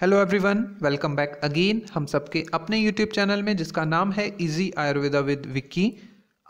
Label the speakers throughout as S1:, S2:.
S1: hello everyone welcome back again हम सबके अपने यूट्यूब चैनल में जिसका नाम है इजी आयुर्वेदा विद विक्की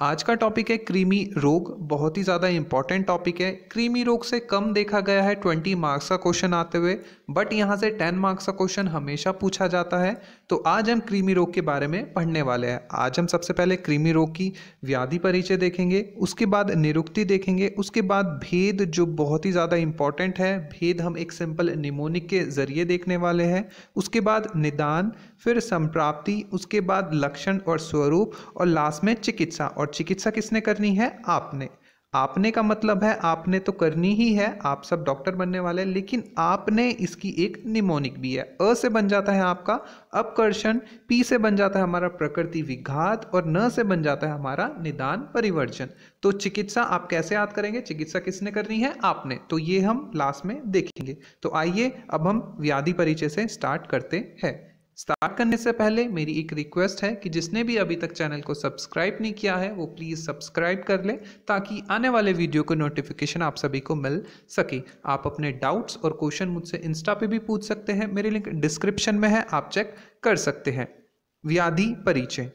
S1: आज का टॉपिक है क्रीमी रोग बहुत ही ज़्यादा इंपॉर्टेंट टॉपिक है क्रीमी रोग से कम देखा गया है ट्वेंटी मार्क्स का क्वेश्चन आते हुए बट यहाँ से टेन मार्क्स का क्वेश्चन हमेशा पूछा जाता है तो आज हम क्रीमी रोग के बारे में पढ़ने वाले हैं आज हम सबसे पहले क्रीमी रोग की व्याधि परिचय देखेंगे उसके बाद निरुक्ति देखेंगे उसके बाद भेद जो बहुत ही ज़्यादा इंपॉर्टेंट है भेद हम एक सिंपल निमोनिक के ज़रिए देखने वाले हैं उसके बाद निदान फिर संप्राप्ति उसके बाद लक्षण और स्वरूप और लास्ट में चिकित्सा और चिकित्सा किसने करनी है आपने आपने का मतलब है आपने तो करनी ही है आप सब डॉक्टर बनने वाले हैं लेकिन आपने इसकी एक निमोनिक भी है अ से बन जाता है आपका अपकर्षण पी से बन जाता है हमारा प्रकृति विघात और न से बन जाता है हमारा निदान परिवर्जन तो चिकित्सा आप कैसे याद करेंगे चिकित्सा किसने करनी है आपने तो ये हम लास्ट में देखेंगे तो आइए अब हम व्याधि परिचय से स्टार्ट करते हैं स्टार्ट करने से पहले मेरी एक रिक्वेस्ट है कि जिसने भी अभी तक चैनल को सब्सक्राइब नहीं किया है वो प्लीज़ सब्सक्राइब कर ले ताकि आने वाले वीडियो को नोटिफिकेशन आप सभी को मिल सके आप अपने डाउट्स और क्वेश्चन मुझसे इंस्टा पे भी पूछ सकते हैं मेरी लिंक डिस्क्रिप्शन में है आप चेक कर सकते हैं व्याधि परिचय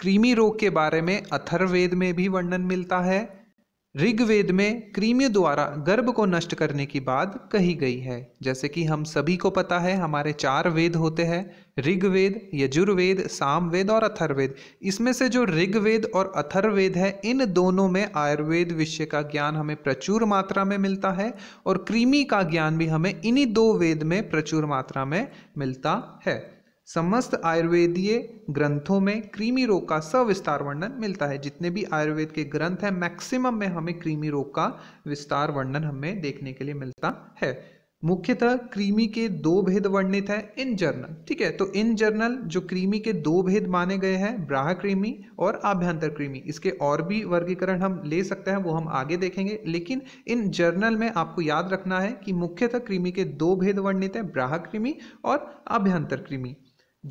S1: क्रीमी रोग के बारे में अथर्वेद में भी वर्णन मिलता है ऋग्वेद में क्रीमी द्वारा गर्भ को नष्ट करने की बात कही गई है जैसे कि हम सभी को पता है हमारे चार वेद होते हैं ऋग्वेद यजुर्वेद सामवेद और अथर्वेद इसमें से जो ऋग्वेद और अथर्वेद है इन दोनों में आयुर्वेद विषय का ज्ञान हमें प्रचुर मात्रा में मिलता है और क्रीमी का ज्ञान भी हमें इन्हीं दो वेद में प्रचुर मात्रा में मिलता है समस्त आयुर्वेदीय ग्रंथों में कृमि रोग का सविस्तार वर्णन मिलता है जितने भी आयुर्वेद के ग्रंथ हैं मैक्सिमम में हमें कृमि रोग का विस्तार वर्णन हमें देखने के लिए मिलता है मुख्यतः कृमि के दो भेद वर्णित हैं इन जर्नल ठीक है तो इन जर्नल जो कृमि के दो भेद माने गए हैं ब्राह कृमि और आभ्यंतर कृमि इसके और भी वर्गीकरण हम ले सकते हैं वो हम आगे देखेंगे लेकिन इन जर्नल में आपको याद रखना है कि मुख्यतः कृमि के दो भेद वर्णित हैं ब्राह कृमि और आभ्यंतर कृमि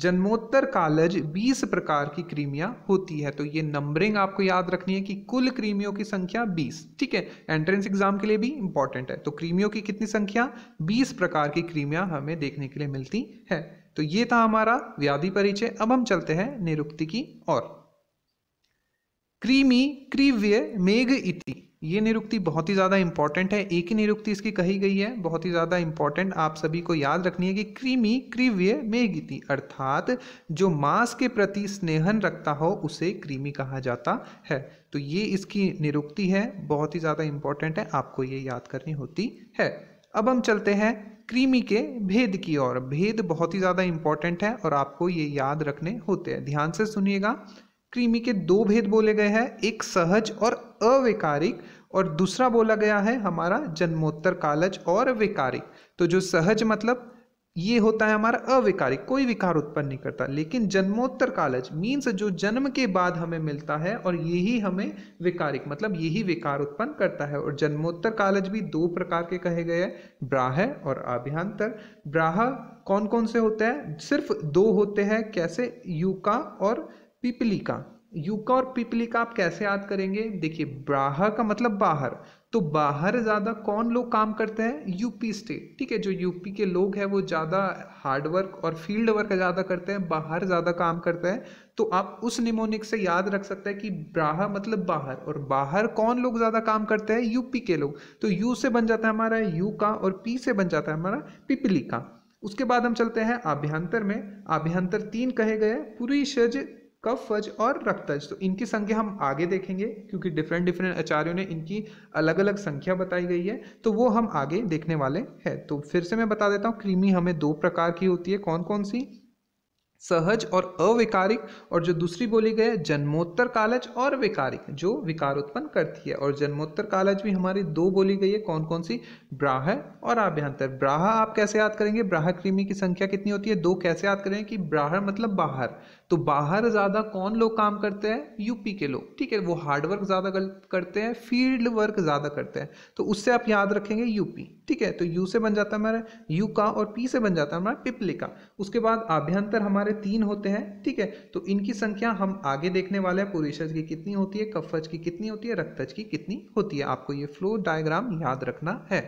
S1: जन्मोत्तर कालज 20 प्रकार की क्रीमियां होती है तो ये नंबरिंग आपको याद रखनी है कि कुल क्रीमियों की संख्या 20 ठीक है एंट्रेंस एग्जाम के लिए भी इंपॉर्टेंट है तो क्रीमियों की कितनी संख्या 20 प्रकार की क्रीमियां हमें देखने के लिए मिलती है तो ये था हमारा व्याधि परिचय अब हम चलते हैं निरुक्ति की और क्रीमी क्रीव्य मेघ इति ये निरुक्ति बहुत ही ज़्यादा इंपॉर्टेंट है एक ही निरुक्ति इसकी कही गई है बहुत ही ज़्यादा इंपॉर्टेंट आप सभी को याद रखनी है कि क्रीमी क्रिव्य मेघिति अर्थात जो मांस के प्रति स्नेहन रखता हो उसे क्रीमी कहा जाता है तो ये इसकी निरुक्ति है बहुत ही ज़्यादा इंपॉर्टेंट है आपको ये याद करनी होती है अब हम चलते हैं क्रीमी के भेद की ओर भेद बहुत ही ज़्यादा इंपॉर्टेंट है और आपको ये याद रखने होते हैं ध्यान से सुनिएगा क्रीमी के दो भेद बोले गए हैं एक सहज और अवैकारिक और दूसरा बोला गया है हमारा जन्मोत्तर कालज और विकारिक तो जो सहज मतलब ये होता है हमारा अविकारिक कोई विकार उत्पन्न नहीं करता लेकिन जन्मोत्तर कालज मीन्स जो जन्म के बाद हमें मिलता है और यही हमें विकारिक मतलब यही विकार उत्पन्न करता है और जन्मोत्तर कालज भी दो प्रकार के कहे गए हैं ब्राह और आभ्यंतर ब्राह कौन कौन से होते हैं सिर्फ दो होते हैं कैसे यू का और पिपली का युका और पिपली का आप कैसे याद करेंगे देखिए ब्राह का मतलब बाहर तो बाहर ज़्यादा कौन लोग काम करते हैं यूपी स्टेट ठीक है जो यूपी के लोग हैं वो ज़्यादा हार्डवर्क और फील्ड वर्क ज़्यादा करते हैं बाहर ज़्यादा काम करते हैं तो आप उस निमोनिक से याद रख सकते हैं कि ब्राह मतलब बाहर और बाहर कौन लोग ज़्यादा काम करते हैं यूपी के लोग तो यू से बन जाता है हमारा यू का और पी से बन जाता है हमारा पिपली का उसके बाद हम चलते हैं आभ्यंतर में आभ्यंतर तीन कहे गए पूरी शज कफज और रक्तज तो इनकी संख्या हम आगे देखेंगे क्योंकि डिफरेंट डिफरेंट आचार्यों ने इनकी अलग अलग संख्या बताई गई है तो वो हम आगे देखने वाले हैं तो फिर से मैं बता देता हूँ क्रीमी हमें दो प्रकार की होती है कौन कौन सी सहज और अविकारिक और जो दूसरी बोली गई है जन्मोत्तर कालज और विकारिक जो विकार उत्पन्न करती है और जन्मोत्तर कालज भी हमारी दो बोली गई है कौन कौन सी ब्राह और आभ्यंतर ब्राह आप कैसे याद करेंगे ब्राह कृमि की संख्या कितनी होती है दो कैसे याद करेंगे कि ब्राह मतलब बाहर तो बाहर ज़्यादा कौन लोग काम करते हैं यूपी के लोग ठीक है वो हार्डवर्क ज़्यादा करते हैं फील्ड वर्क ज़्यादा करते हैं तो उससे आप याद रखेंगे यूपी ठीक है तो यू से बन जाता है हमारा यू का और पी से बन जाता है हमारा पिपले का उसके बाद आभ्यंतर हमारे तीन होते हैं ठीक है तो इनकी संख्या हम आगे देखने वाले हैं पुरुषज की कितनी होती है कफज की कितनी होती है रक्तज की कितनी होती है आपको ये फ्लो डायग्राम याद रखना है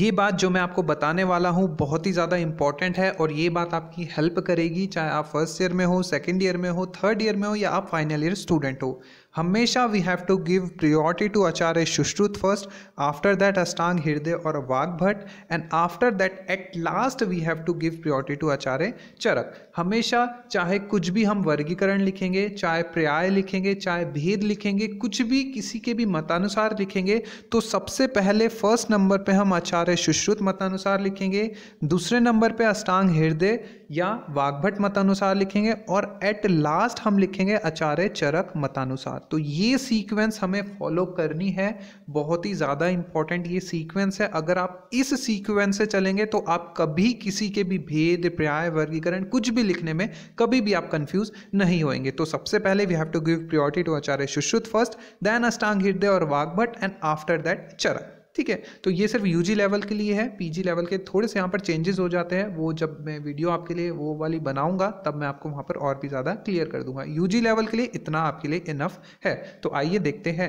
S1: ये बात जो मैं आपको बताने वाला हूँ बहुत ही ज़्यादा इंपॉर्टेंट है और ये बात आपकी हेल्प करेगी चाहे आप फर्स्ट ईयर में हो सेकेंड ईयर में हो थर्ड ईयर में हो या आप फाइनल ईयर स्टूडेंट हो हमेशा we have to give priority to Acharya Sushruta first after that Ashtanga Hridaya और Bhatt and after that at last we have to give priority to Acharya Charaka हमेशा चाहे कुछ भी हम वर्गीकरण लिखेंगे चाहे पर्याय लिखेंगे चाहे भेद लिखेंगे कुछ भी किसी के भी मतानुसार लिखेंगे तो सबसे पहले फर्स्ट नंबर पे हम आचार्य सुश्रुत मतानुसार लिखेंगे दूसरे नंबर पे अष्टांग हृदय या वाग्भट मतानुसार लिखेंगे और एट लास्ट हम लिखेंगे आचार्य चरक मतानुसार तो ये सीक्वेंस हमें फॉलो करनी है बहुत ही ज़्यादा इम्पॉर्टेंट ये सीक्वेंस है अगर आप इस सीक्वेंस से चलेंगे तो आप कभी किसी के भी भेद पर्याय वर्गीकरण कुछ भी लिखने में कभी भी आप कन्फ्यूज नहीं होएंगे तो सबसे पहले we have to give priority to Acharya Sushruta first then Ashtanga Hridaya और Vagbhata and after that Charaka ठीक है तो ये सिर्फ यूजी लेवल के लिए है पीजी लेवल के थोड़े से यहाँ पर चेंजेस हो जाते हैं वो जब मैं वीडियो आपके लिए वो वाली बनाऊंगा तब मैं आपको वहाँ पर और भी ज़्यादा क्लियर कर दूंगा यूजी लेवल के लिए इतना आपके लिए इनफ है तो आइए देखते हैं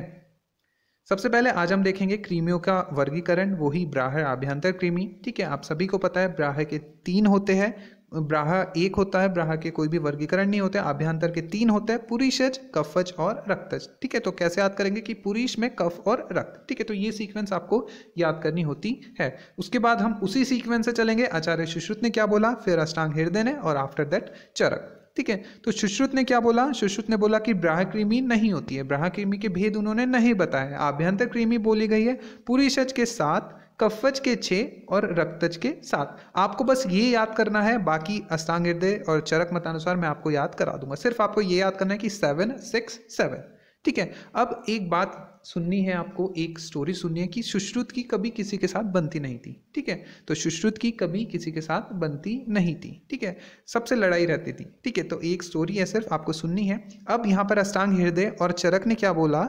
S1: सबसे पहले आज हम देखेंगे क्रीमियों का वर्गीकरण वही ब्राह आभ्यंतर क्रीमी ठीक है आप सभी को पता है ब्राह के तीन होते हैं ब्राह एक होता है ब्राह के कोई भी वर्गीकरण नहीं होते आभ्यंतर के तीन होते हैं पुरीषज कफज और रक्तज ठीक है तो कैसे याद करेंगे कि पुरीष में कफ और रक्त ठीक है तो ये सीक्वेंस आपको याद करनी होती है उसके बाद हम उसी सीक्वेंस से चलेंगे आचार्य सुश्रुत ने क्या बोला फिर अष्टांग हृदय ने और आफ्टर दैट चरक ठीक है तो सुश्रुत ने क्या बोला सुश्रुत ने बोला कि ब्राह कृमि नहीं होती है ब्राह कृमि के भेद उन्होंने नहीं बताया आभ्यंतर कृमि बोली गई है पुरीषज के साथ कफज के छः और रक्तज के सात आपको बस ये याद करना है बाकी अष्टांग हृदय और चरक मतानुसार मैं आपको याद करा दूंगा सिर्फ आपको ये याद करना है कि सेवन सिक्स सेवन ठीक है अब एक बात सुननी है आपको एक स्टोरी सुननी है कि सुश्रुत की कभी किसी के साथ बनती नहीं थी ठीक है तो सुश्रुत की कभी किसी के साथ बनती नहीं थी ठीक है सबसे लड़ाई रहती थी ठीक है तो एक स्टोरी है सिर्फ आपको सुननी है अब यहाँ पर अष्टांग हृदय और चरक ने क्या बोला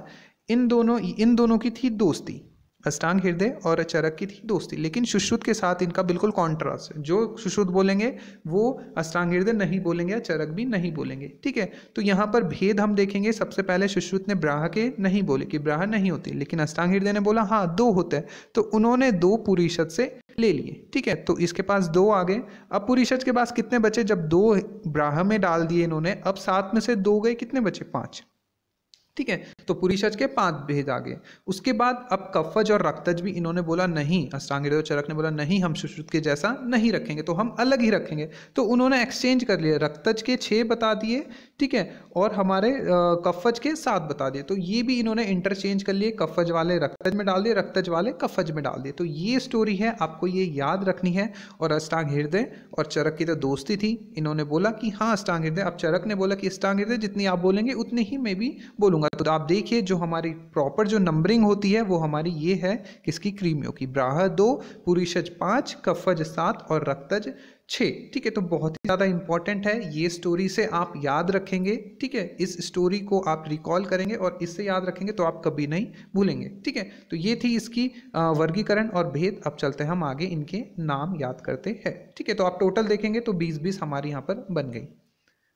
S1: इन दोनों इन दोनों की थी दोस्ती अष्टांग हृदय और चरक की थी दोस्ती लेकिन सुश्रुत के साथ इनका बिल्कुल कॉन्ट्रास्ट जो सुश्रुत बोलेंगे वो अष्टांग हृदय नहीं बोलेंगे या चरक भी नहीं बोलेंगे ठीक है तो यहाँ पर भेद हम देखेंगे सबसे पहले सुश्रुत ने ब्राह के नहीं बोले कि ब्राह नहीं होती लेकिन अष्टांग हृदय ने बोला हाँ दो होते हैं तो उन्होंने दो पुरिषद से ले लिए ठीक है तो इसके पास दो आ गए अब पुरिषद के पास कितने बचे जब दो ब्राह में डाल दिए इन्होंने अब सात में से दो गए कितने बचे पाँच ठीक है तो पुरीषज के पांच भेद आ गए उसके बाद अब कफज और रक्तज भी इन्होंने बोला नहीं अष्टांगिर चरक ने बोला नहीं हम सुश्रुत के जैसा नहीं रखेंगे तो हम अलग ही रखेंगे तो उन्होंने एक्सचेंज कर लिया रक्तज के छः बता दिए ठीक है और हमारे कफज के सात बता दिए तो ये भी इन्होंने इंटरचेंज कर लिए कफज वाले रक्तज में डाल दिए रक्तज वाले कफज में डाल दिए तो ये स्टोरी है आपको ये याद रखनी है और अष्टांग हृदय और चरक की तो दोस्ती थी इन्होंने बोला कि हाँ अष्टांग हृदय अब चरक ने बोला कि अष्टांग हृदय जितनी आप बोलेंगे उतनी ही मैं भी बोलूँगा दूंगा तो आप देखिए जो हमारी प्रॉपर जो नंबरिंग होती है वो हमारी ये है किसकी क्रीमियों की ब्राह दो पुरुषज पाँच कफज सात और रक्तज छः ठीक है तो बहुत ही ज़्यादा इंपॉर्टेंट है ये स्टोरी से आप याद रखेंगे ठीक है इस स्टोरी को आप रिकॉल करेंगे और इससे याद रखेंगे तो आप कभी नहीं भूलेंगे ठीक है तो ये थी इसकी वर्गीकरण और भेद अब चलते हैं हम आगे इनके नाम याद करते हैं ठीक है तो आप टोटल देखेंगे तो बीस बीस हमारे यहाँ पर बन गई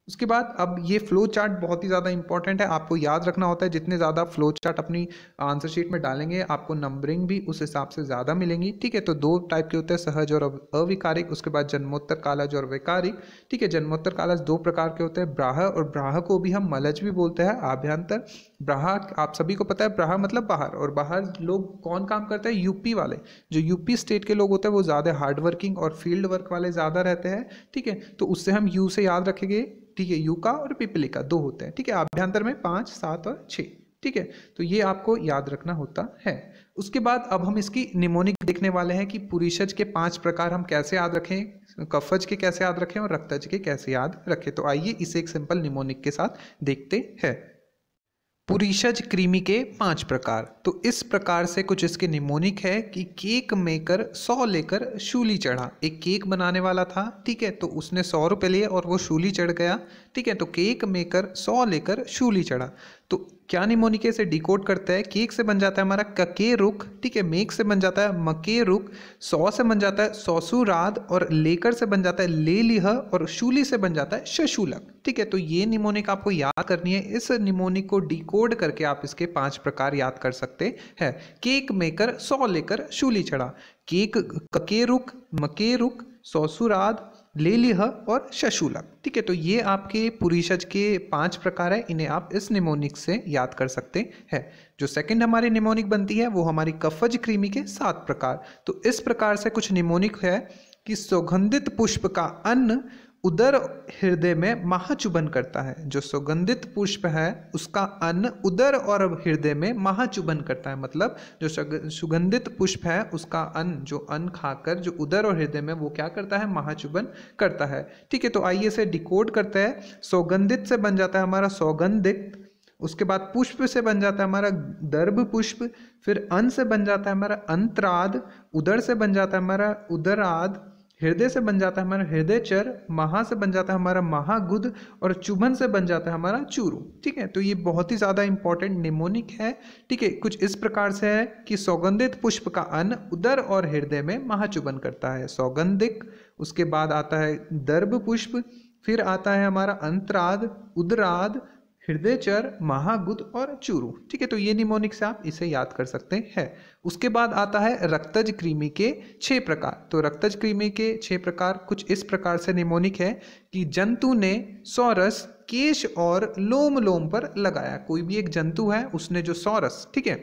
S1: उसके बाद अब ये फ्लो चार्ट बहुत ही ज़्यादा इंपॉर्टेंट है आपको याद रखना होता है जितने ज़्यादा फ्लो चार्ट अपनी आंसर शीट में डालेंगे आपको नंबरिंग भी उस हिसाब से ज़्यादा मिलेंगी ठीक है तो दो टाइप के होते हैं सहज और अविकारिक उसके बाद जन्मोत्तर कालज और वैकारिक ठीक है जन्मोत्तर कालज दो प्रकार के होते हैं ब्राह और ब्राह को भी हम मलज भी बोलते हैं आभ्यंतर ब्राह आप सभी को पता है ब्राह मतलब बाहर और बाहर लोग कौन काम करते हैं यूपी वाले जो यूपी स्टेट के लोग होते हैं वो ज़्यादा हार्डवर्किंग और फील्ड वर्क वाले ज़्यादा रहते हैं ठीक है तो उससे हम यू से याद रखेंगे ठीक है यू का और पिपले का दो होते हैं ठीक है अभ्यंतर में पाँच सात और छः ठीक है तो ये आपको याद रखना होता है उसके बाद अब हम इसकी निमोनिक देखने वाले हैं कि पुरुषज के पांच प्रकार हम कैसे याद रखें कफज के कैसे याद रखें और रक्तज के कैसे याद रखें तो आइए इसे एक सिंपल निमोनिक के साथ देखते हैं पुरीशज क्रीमी के पांच प्रकार तो इस प्रकार से कुछ इसके निमोनिक है कि केक मेकर सौ लेकर शूली चढ़ा एक केक बनाने वाला था ठीक है तो उसने सौ रुपये लिए और वो शूली चढ़ गया ठीक है तो केक मेकर सौ लेकर शूली चढ़ा तो क्या निमोनिके से डिकोड करता है केक से बन जाता है हमारा कके रुख ठीक है मेक से बन जाता है मके रुख सौ से बन जाता है सौसुराद और लेकर से बन जाता है ले लिह और शूली से बन जाता है शशुलक ठीक है तो ये निमोनिक आपको याद करनी है इस निमोनिक को डिकोड करके आप इसके पांच प्रकार याद कर सकते हैं केक मेकर सौ लेकर शूली चढ़ा केक कके रुख मके रुख सौसुराद लेलिह और शशुलक ठीक है तो ये आपके पुरीषज के पांच प्रकार है इन्हें आप इस निमोनिक से याद कर सकते हैं जो सेकंड हमारी निमोनिक बनती है वो हमारी कफज क्रीमी के सात प्रकार तो इस प्रकार से कुछ निमोनिक है कि सुगंधित पुष्प का अन्न उदर हृदय में महाचुबन करता है जो सुगंधित पुष्प है उसका अन्न उदर और हृदय में महाचुबन करता है मतलब जो सुगंधित पुष्प है उसका अन्न जो अन्न खाकर जो उदर और हृदय में वो क्या करता है महाचुबन करता है ठीक है तो आइए इसे डिकोड करते हैं सौगंधित से बन जाता है हमारा सौगंधित उसके बाद पुष्प से बन जाता है हमारा दर्भ पुष्प फिर अन्न से बन जाता है हमारा अंतराद उदर से बन जाता है हमारा उदराद हृदय से बन जाता है हमारा हृदय चर महा से बन जाता है हमारा महागुद और चुभन से बन जाता है हमारा चूरू ठीक है तो ये बहुत ही ज़्यादा इंपॉर्टेंट निमोनिक है ठीक है कुछ इस प्रकार से है कि सौगंधित पुष्प का अन्न उदर और हृदय में महाचुभन करता है सौगंधिक उसके बाद आता है दर्भ पुष्प फिर आता है हमारा अंतराध उदराध हृदय चर महागुद और चूरू ठीक है तो ये निमोनिक से आप इसे याद कर सकते हैं उसके बाद आता है रक्तज कृमि के छह प्रकार तो रक्तज कृमि के छह प्रकार कुछ इस प्रकार से निमोनिक है कि जंतु ने सौरस केश और लोम लोम पर लगाया कोई भी एक जंतु है उसने जो सौरस ठीक है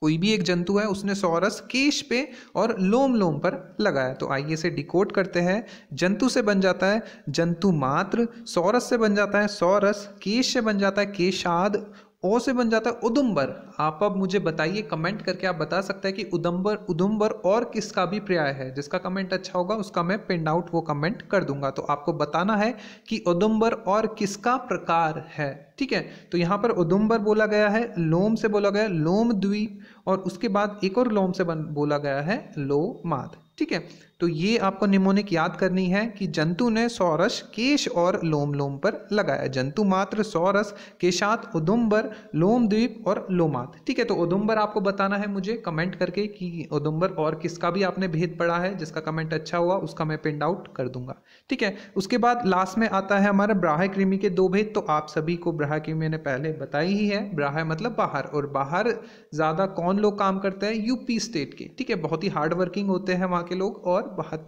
S1: कोई भी एक जंतु है उसने सौरस केश पे और लोम लोम पर लगाया तो आइए इसे डिकोड करते हैं जंतु से बन जाता है जंतु मात्र सौरस से बन जाता है सौरस केश से बन जाता है केशाद ओ से बन जाता है उदम्बर आप अब मुझे बताइए कमेंट करके आप बता सकते हैं कि उदम्बर उदम्बर और किसका भी पर्याय है जिसका कमेंट अच्छा होगा उसका मैं पिंड आउट वो कमेंट कर दूंगा तो आपको बताना है कि उदम्बर और किसका प्रकार है ठीक है तो यहाँ पर उदम्बर बोला गया है लोम से बोला गया लोम द्वीप और उसके बाद एक और लोम से बन बोला गया है लोमाद ठीक है तो ये आपको निमोनिक याद करनी है कि जंतु ने सौरस केश और लोम लोम पर लगाया जंतु मात्र सौरस केशात उदुम्बर लोमद्वीप और लोमात ठीक है तो उदुम्बर आपको बताना है मुझे कमेंट करके कि उदुम्बर और किसका भी आपने भेद पढ़ा है जिसका कमेंट अच्छा हुआ उसका मैं पिंड आउट कर दूंगा ठीक है उसके बाद लास्ट में आता है हमारा ब्राह कृमि के दो भेद तो आप सभी को ब्राह कृमि ने पहले बताई ही है ब्राह मतलब बाहर और बाहर ज़्यादा कौन लोग काम करते हैं यूपी स्टेट के ठीक है बहुत ही हार्ड वर्किंग होते हैं वहाँ के लोग और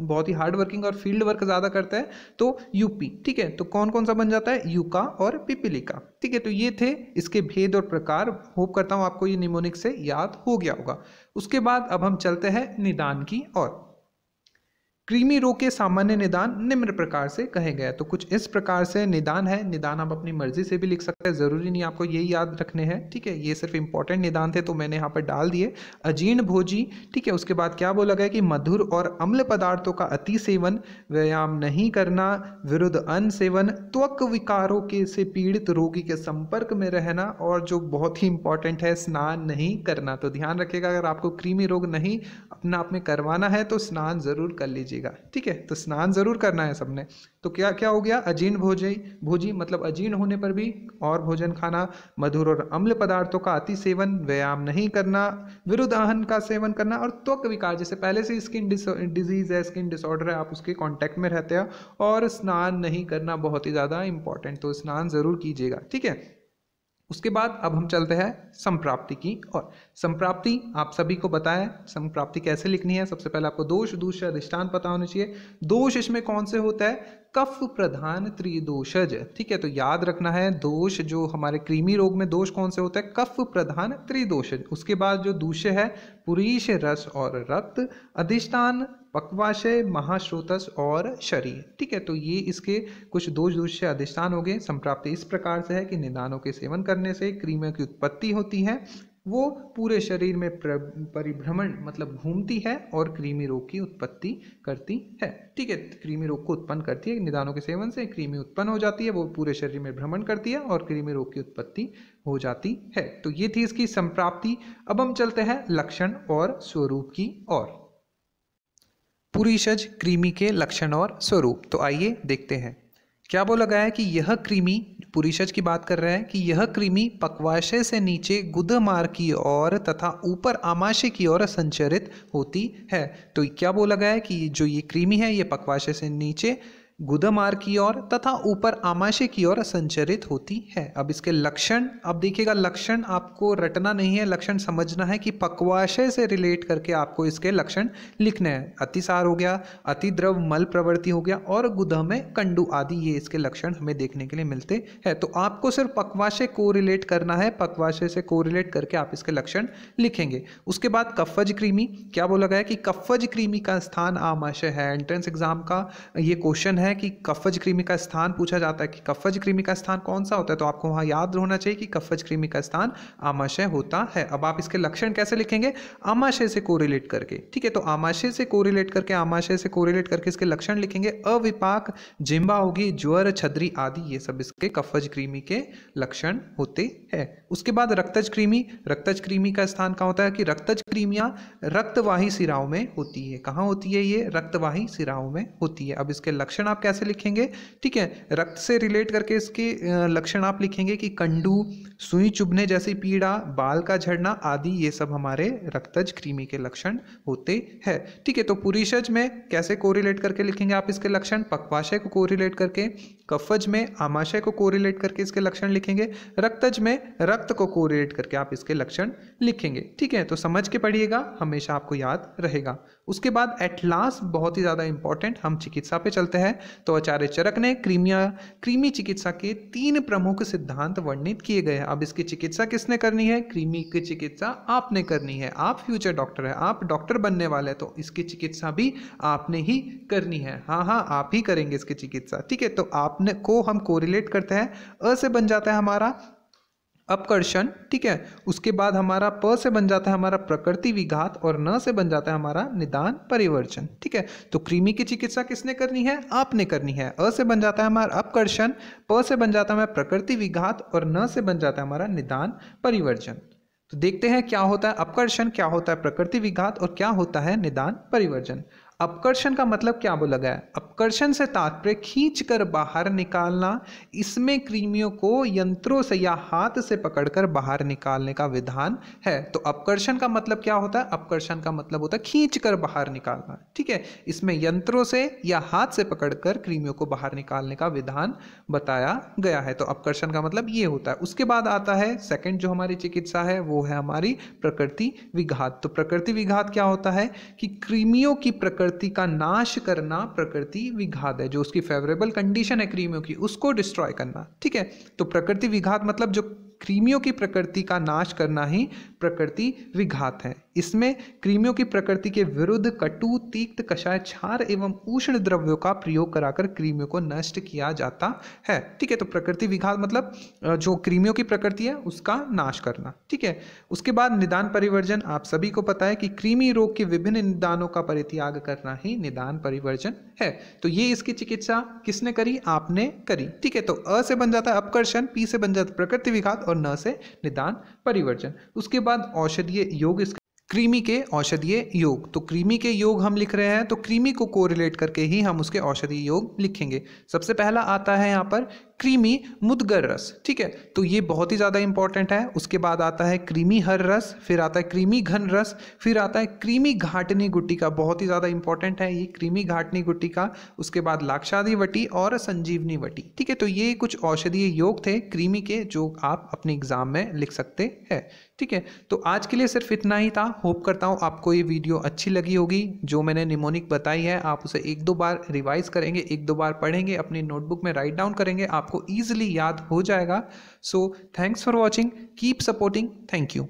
S1: बहुत ही हार्ड वर्किंग और फील्ड वर्क ज़्यादा करता है तो यूपी ठीक है तो कौन कौन सा बन जाता है यूका और पिपिली का ठीक है तो ये थे इसके भेद और प्रकार होप करता हूँ आपको ये निमोनिक से याद हो गया होगा उसके बाद अब हम चलते हैं निदान की और कृमि रोग के सामान्य निदान निम्न प्रकार से कहे गए तो कुछ इस प्रकार से निदान है निदान आप अपनी मर्जी से भी लिख सकते हैं ज़रूरी नहीं आपको ये याद रखने हैं ठीक है ये सिर्फ इंपॉर्टेंट निदान थे तो मैंने यहाँ पर डाल दिए अजीर्ण भोजी ठीक है उसके बाद क्या बोला गया कि मधुर और अम्ल पदार्थों का अति सेवन व्यायाम नहीं करना विरुद्ध अन्न सेवन त्वक विकारों के से पीड़ित रोगी के संपर्क में रहना और जो बहुत ही इंपॉर्टेंट है स्नान नहीं करना तो ध्यान रखिएगा अगर आपको कृमि रोग नहीं अपने आप में करवाना है तो स्नान ज़रूर कर लीजिए लीजिएगा ठीक है तो स्नान ज़रूर करना है सबने तो क्या क्या हो गया अजीर्ण भोजी भोजी मतलब अजीर्ण होने पर भी और भोजन खाना मधुर और अम्ल पदार्थों का अति सेवन व्यायाम नहीं करना विरुद्ध आहन का सेवन करना और त्वक विकार जैसे पहले से स्किन डिजीज़ है स्किन डिसऑर्डर है आप उसके कॉन्टैक्ट में रहते हैं और स्नान नहीं करना बहुत ही ज़्यादा इंपॉर्टेंट तो स्नान ज़रूर कीजिएगा ठीक है उसके बाद अब हम चलते हैं संप्राप्ति की और संप्राप्ति आप सभी को बताएं संप्राप्ति कैसे लिखनी है सबसे पहले आपको दोष दूष अधिष्ठान पता होना चाहिए दोष इसमें कौन से होता है कफ प्रधान त्रिदोषज ठीक है तो याद रखना है दोष जो हमारे कृमि रोग में दोष कौन से होता है कफ प्रधान त्रिदोषज उसके बाद जो दूष्य है पुरीष रस और रक्त अधिष्ठान पक्वाशय महाश्रोतस और शरीर ठीक है तो ये इसके कुछ दोष दोष से अधिष्ठान हो गए संप्राप्ति इस प्रकार से है कि निदानों के सेवन करने से क्रीमियों की उत्पत्ति होती है वो पूरे शरीर में परिभ्रमण मतलब घूमती है और कृमि रोग की उत्पत्ति करती है ठीक है कृमि रोग को उत्पन्न करती है निदानों के सेवन से कृमि उत्पन्न हो जाती है वो पूरे शरीर में भ्रमण करती है और कृमि रोग की उत्पत्ति हो जाती है तो ये थी इसकी संप्राप्ति अब हम चलते हैं लक्षण और स्वरूप की ओर पूरीशज कृमि के लक्षण और स्वरूप तो आइए देखते हैं क्या बोला गया है कि यह कृमि पुरीशज की बात कर रहे हैं कि यह कृमि पकवाशय से नीचे गुदमार की ओर तथा ऊपर आमाशय की ओर संचरित होती है तो क्या बोला गया है कि जो ये कृमि है ये पकवाशय से नीचे गुदमार की ओर तथा ऊपर आमाशय की ओर संचरित होती है अब इसके लक्षण अब देखिएगा लक्षण आपको रटना नहीं है लक्षण समझना है कि पक्वाशय से रिलेट करके आपको इसके लक्षण लिखने हैं अतिसार हो गया अति द्रव मल प्रवृत्ति हो गया और गुदा में कंडू आदि ये इसके लक्षण हमें देखने के लिए मिलते हैं तो आपको सिर्फ पक्वाशय को रिलेट करना है पक्वाशय से को रिलेट करके आप इसके लक्षण लिखेंगे उसके बाद कफज कृमि क्या बोला गया कि कफज कृमि का स्थान आमाशय है एंट्रेंस एग्जाम का ये क्वेश्चन है है कि कफज कृमि का स्थान पूछा जाता है कि कफज कृमि का स्थान कौन सा होता है तो आपको वहां याद होना चाहिए कि कफज कृमि का स्थान आमाशय होता है अब आप इसके लक्षण कैसे लिखेंगे आमाशय से कोरिलेट करके ठीक है तो आमाशय से कोरिलेट करके आमाशय से कोरिलेट करके इसके लक्षण लिखेंगे अविपाक जिम्बा होगी ज्वर छदरी आदि ये सब इसके कफज कृमि के लक्षण होते हैं उसके बाद रक्तज कृमि रक्तज कृमि का स्थान कहाँ होता है कि रक्तज कृमिया रक्तवाही सिराओं में होती है कहाँ होती है ये रक्तवाही सिराओं में होती है अब इसके लक्षण आप आप कैसे लिखेंगे ठीक है रक्त से रिलेट करके इसके लक्षण आप लिखेंगे कि कंडू सुई चुभने जैसी पीड़ा बाल का झड़ना आदि ये सब हमारे रक्तज कृमि के लक्षण होते हैं ठीक है तो पुरुषज में कैसे कोरिलेट करके लिखेंगे आप इसके लक्षण पक्वाशय को कोरिलेट करके कफज में आमाशय को कोरिलेट करके इसके लक्षण लिखेंगे रक्तज में रक्त को कोरिलेट करके आप इसके लक्षण लिखेंगे ठीक है तो समझ के पढ़िएगा हमेशा आपको याद रहेगा उसके बाद एट लास्ट बहुत ही ज़्यादा इंपॉर्टेंट हम चिकित्सा पे चलते हैं तो आचार्य चरक ने क्रीमिया क्रीमी चिकित्सा के तीन प्रमुख सिद्धांत वर्णित किए गए अब इसकी चिकित्सा किसने करनी है क्रीमी की चिकित्सा आपने करनी है आप फ्यूचर डॉक्टर है आप डॉक्टर बनने वाले तो इसकी चिकित्सा भी आपने ही करनी है हाँ हाँ आप ही करेंगे इसकी चिकित्सा ठीक है तो आपने को हम कोरिलेट करते हैं अ से बन जाता है हमारा अपकर्षण ठीक है उसके बाद हमारा प से बन जाता है हमारा प्रकृति विघात और न से बन जाता है हमारा निदान परिवर्तन ठीक है तो कृमि की चिकित्सा किसने करनी है आपने करनी है अ से बन जाता है हमारा अपकर्षण प से बन जाता है हमारा प्रकृति विघात और न से बन जाता है हमारा निदान परिवर्तन तो देखते हैं क्या होता है अपकर्षण क्या होता है प्रकृति विघात और क्या होता है निदान परिवर्जन अपकर्षण का मतलब क्या बोला गया है अपकर्षण से तात्पर्य खींच कर बाहर निकालना इसमें कृमियों को यंत्रों से या हाथ से पकड़कर बाहर निकालने का विधान है तो अपकर्षण का मतलब क्या होता है अपकर्षण का मतलब होता है खींचकर बाहर निकालना ठीक है इसमें यंत्रों से या हाथ से पकड़कर कृमियों को बाहर निकालने का विधान बताया गया है तो अपकर्षण का मतलब ये होता है उसके बाद आता है सेकेंड जो हमारी चिकित्सा है वो है हमारी प्रकृति विघात तो प्रकृति विघात क्या होता है कि कृमियों की प्रकृति प्रकृति का नाश करना प्रकृति विघात है जो उसकी फेवरेबल कंडीशन है क्रीमियों की उसको डिस्ट्रॉय करना ठीक है तो प्रकृति विघात मतलब जो क्रीमियों की प्रकृति का नाश करना ही प्रकृति विघात है इसमें क्रीमियों की प्रकृति के विरुद्ध कटु तीक्त कषाय क्षार एवं उष्ण द्रव्यों का प्रयोग कराकर क्रीमियों को नष्ट किया जाता है ठीक है तो प्रकृति विघात मतलब जो क्रीमियों की प्रकृति है उसका नाश करना ठीक है उसके बाद निदान परिवर्जन आप सभी को पता है कि कृमि रोग के विभिन्न निदानों का परित्याग करना ही निदान परिवर्जन है तो ये इसकी चिकित्सा किसने करी आपने करी ठीक है तो अ से बन जाता है अपकर्षण पी से बन जाता प्रकृति विघात और न से निदान परिवर्जन उसके बाद औषधीय योग इसका कृमि के औषधीय योग तो कृमि के योग हम लिख रहे हैं तो कृमि को कोरिलेट करके ही हम उसके औषधीय योग लिखेंगे सबसे पहला आता है यहाँ पर क्रीमी मुदगर रस ठीक है तो ये बहुत ही ज़्यादा इंपॉर्टेंट है उसके बाद आता है क्रीमी हर रस फिर आता है क्रीमी घन रस फिर आता है क्रीमी घाटनी गुट्टी का बहुत ही ज़्यादा इंपॉर्टेंट है ये क्रीमी घाटनी गुट्टी का उसके बाद लाक्षादी वटी और संजीवनी वटी ठीक है तो ये कुछ औषधीय योग थे क्रीमी के जो आप अपने एग्जाम में लिख सकते हैं ठीक है तो आज के लिए सिर्फ इतना ही था होप करता हूँ आपको ये वीडियो अच्छी लगी होगी जो मैंने निमोनिक बताई है आप उसे एक दो बार रिवाइज करेंगे एक दो बार पढ़ेंगे अपनी नोटबुक में राइट डाउन करेंगे आप आपको ईजिली याद हो जाएगा so thanks for watching keep supporting thank you